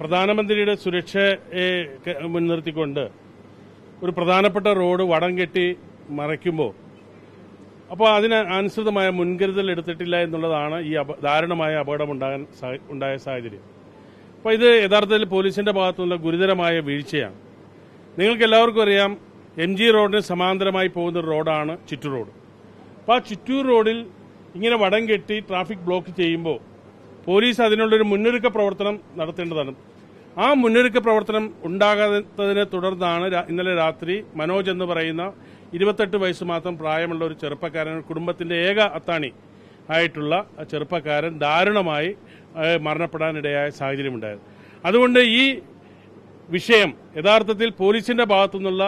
പ്രധാനമന്ത്രിയുടെ സുരക്ഷയെ മുൻനിർത്തിക്കൊണ്ട് ഒരു പ്രധാനപ്പെട്ട റോഡ് വടം കെട്ടി മറയ്ക്കുമ്പോൾ അപ്പോൾ അതിന് അനുസൃതമായ മുൻകരുതൽ എടുത്തിട്ടില്ല എന്നുള്ളതാണ് ഈ ദാരുണമായ അപകടമുണ്ടാകാൻ ഉണ്ടായ സാഹചര്യം അപ്പോൾ ഇത് യഥാർത്ഥത്തിൽ പോലീസിന്റെ ഭാഗത്തുനിന്നുള്ള ഗുരുതരമായ വീഴ്ചയാണ് നിങ്ങൾക്ക് എല്ലാവർക്കും അറിയാം എം ജി റോഡിന് സമാന്തരമായി പോകുന്ന റോഡാണ് ചിറ്റൂർ റോഡ് അപ്പോൾ ആ ചിറ്റൂർ റോഡിൽ ഇങ്ങനെ വടം കെട്ടി ട്രാഫിക് ബ്ലോക്ക് ചെയ്യുമ്പോൾ പോലീസ് അതിനുള്ളൊരു മുന്നൊരുക്ക പ്രവർത്തനം നടത്തേണ്ടതാണ് ആ മുന്നൊരുക്ക പ്രവർത്തനം ഉണ്ടാകാത്തതിനെ തുടർന്നാണ് ഇന്നലെ രാത്രി മനോജ് എന്ന് പറയുന്ന ഇരുപത്തെട്ട് വയസ്സ് മാത്രം പ്രായമുള്ള ഒരു ചെറുപ്പക്കാരൻ കുടുംബത്തിന്റെ ഏക അത്താണി ആയിട്ടുള്ള ചെറുപ്പക്കാരൻ ദാരുണമായി മരണപ്പെടാനിടയായ സാഹചര്യമുണ്ടായത് അതുകൊണ്ട് ഈ വിഷയം യഥാർത്ഥത്തിൽ പോലീസിന്റെ ഭാഗത്തുനിന്നുള്ള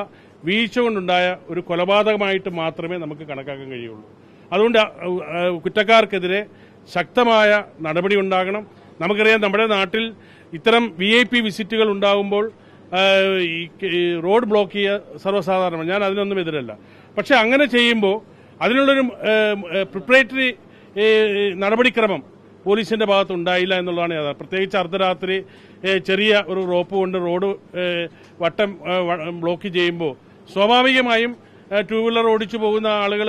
വീഴ്ച കൊണ്ടുണ്ടായ ഒരു കൊലപാതകമായിട്ട് മാത്രമേ നമുക്ക് കണക്കാക്കാൻ കഴിയുള്ളൂ അതുകൊണ്ട് കുറ്റക്കാർക്കെതിരെ ശക്തമായ നടപടി ഉണ്ടാകണം നമുക്കറിയാം നമ്മുടെ നാട്ടിൽ ഇത്തരം വി ഐ പി വിസിറ്റുകൾ ഉണ്ടാകുമ്പോൾ റോഡ് ബ്ലോക്ക് ചെയ്യുക സർവ്വസാധാരണമാണ് ഞാൻ അതിനൊന്നും എതിരല്ല പക്ഷെ അങ്ങനെ ചെയ്യുമ്പോൾ അതിനുള്ളൊരു പ്രിപ്പറേറ്ററി നടപടിക്രമം പോലീസിന്റെ ഭാഗത്ത് ഉണ്ടായില്ല എന്നുള്ളതാണ് യാഥാർത്ഥ്യം പ്രത്യേകിച്ച് അർദ്ധരാത്രി ചെറിയ ഒരു റോപ്പ് കൊണ്ട് റോഡ് വട്ടം ബ്ലോക്ക് ചെയ്യുമ്പോൾ സ്വാഭാവികമായും ടൂ വീലർ ഓടിച്ചു പോകുന്ന ആളുകൾ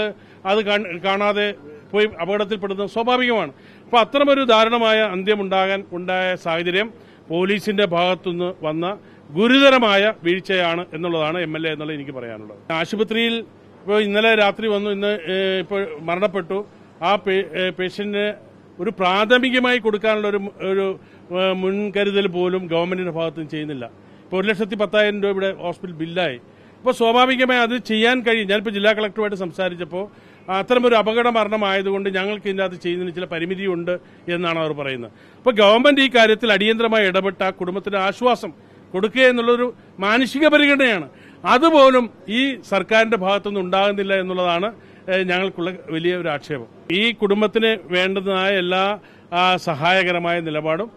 അത് കാണാതെ പോയി അപകടത്തിൽപ്പെടുന്നത് സ്വാഭാവികമാണ് അപ്പോൾ അത്തരമൊരു ദാരുണമായ അന്ത്യമുണ്ടാകാൻ ഉണ്ടായ സാഹചര്യം പോലീസിന്റെ ഭാഗത്തുനിന്ന് വന്ന ഗുരുതരമായ വീഴ്ചയാണ് എന്നുള്ളതാണ് എം എൽ എ എന്നുള്ളത് എനിക്ക് പറയാനുള്ളത് ആശുപത്രിയിൽ ഇപ്പോൾ ഇന്നലെ രാത്രി വന്നു ഇന്ന് ഇപ്പോൾ മരണപ്പെട്ടു ആ പേഷ്യന്റിന് ഒരു പ്രാഥമികമായി കൊടുക്കാനുള്ള ഒരു ഒരു മുൻകരുതൽ പോലും ഗവൺമെന്റിന്റെ ഭാഗത്തുനിന്ന് ചെയ്യുന്നില്ല ഇപ്പോൾ ഒരു ലക്ഷത്തി പത്തായിരം രൂപ ഇവിടെ ഹോസ്പിറ്റൽ ബില്ലായി അപ്പോൾ സ്വാഭാവികമായി അത് ചെയ്യാൻ കഴിയും ഞാനിപ്പോൾ ജില്ലാ കളക്ടറുമായിട്ട് സംസാരിച്ചപ്പോൾ അത്തരമൊരു അപകട മരണമായതുകൊണ്ട് ഞങ്ങൾക്ക് ഇതിനകത്ത് ചെയ്യുന്നതിന് ചില പരിമിതിയുണ്ട് എന്നാണ് അവർ പറയുന്നത് അപ്പോൾ ഗവൺമെന്റ് ഈ കാര്യത്തിൽ അടിയന്തരമായി ഇടപെട്ട കുടുംബത്തിന് ആശ്വാസം കൊടുക്കുക എന്നുള്ളൊരു മാനുഷിക പരിഗണനയാണ് അതുപോലും ഈ സർക്കാരിന്റെ ഭാഗത്തുനിന്ന് ഉണ്ടാകുന്നില്ല എന്നുള്ളതാണ് ഞങ്ങൾക്കുള്ള വലിയ ഒരു ആക്ഷേപം ഈ കുടുംബത്തിന് വേണ്ടതായ എല്ലാ സഹായകരമായ നിലപാടും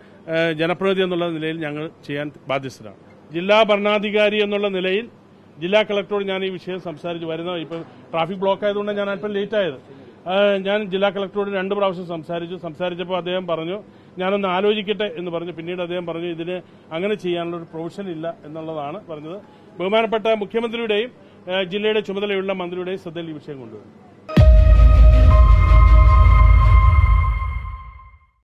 ജനപ്രതിനിധി എന്നുള്ള നിലയിൽ ഞങ്ങൾ ചെയ്യാൻ ബാധ്യസ്ഥരാണ് ജില്ലാ ഭരണാധികാരി എന്നുള്ള നിലയിൽ ജില്ലാ കളക്ടറോട് ഞാൻ ഈ വിഷയം സംസാരിച്ച് വരുന്ന ഇപ്പോൾ ട്രാഫിക് ബ്ലോക്ക് ആയതുകൊണ്ട് ഞാൻ അല്പം ലേറ്റ് ആയത് ഞാൻ ജില്ലാ കളക്ടറോട് രണ്ട് പ്രാവശ്യം സംസാരിച്ചു സംസാരിച്ചപ്പോൾ അദ്ദേഹം പറഞ്ഞു ഞാനൊന്ന് ആലോചിക്കട്ടെ എന്ന് പറഞ്ഞു പിന്നീട് അദ്ദേഹം പറഞ്ഞു ഇതിന് അങ്ങനെ ചെയ്യാനുള്ള ഒരു പ്രൊവിഷൻ ഇല്ല എന്നുള്ളതാണ് പറഞ്ഞത് ബഹുമാനപ്പെട്ട മുഖ്യമന്ത്രിയുടെയും ജില്ലയുടെ ചുമതലയുള്ള മന്ത്രിയുടെയും ശ്രദ്ധയിൽ ഈ വിഷയം കൊണ്ടുവരും